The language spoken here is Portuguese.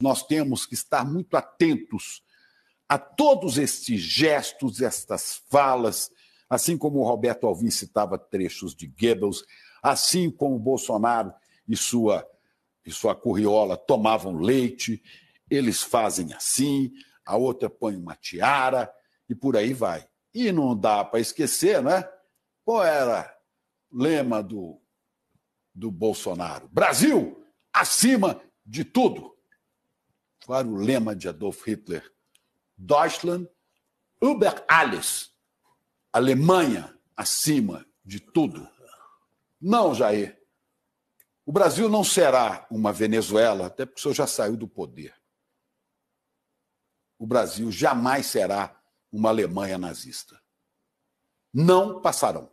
Nós temos que estar muito atentos a todos estes gestos, estas falas, assim como o Roberto Alvim citava trechos de Goebbels, assim como Bolsonaro e sua, e sua curriola tomavam leite, eles fazem assim, a outra põe uma tiara e por aí vai. E não dá para esquecer, né? Qual era o lema do, do Bolsonaro? Brasil acima de tudo claro, o lema de Adolf Hitler: Deutschland über alles. Alemanha acima de tudo. Não, Jair. O Brasil não será uma Venezuela, até porque o senhor já saiu do poder. O Brasil jamais será uma Alemanha nazista. Não passarão.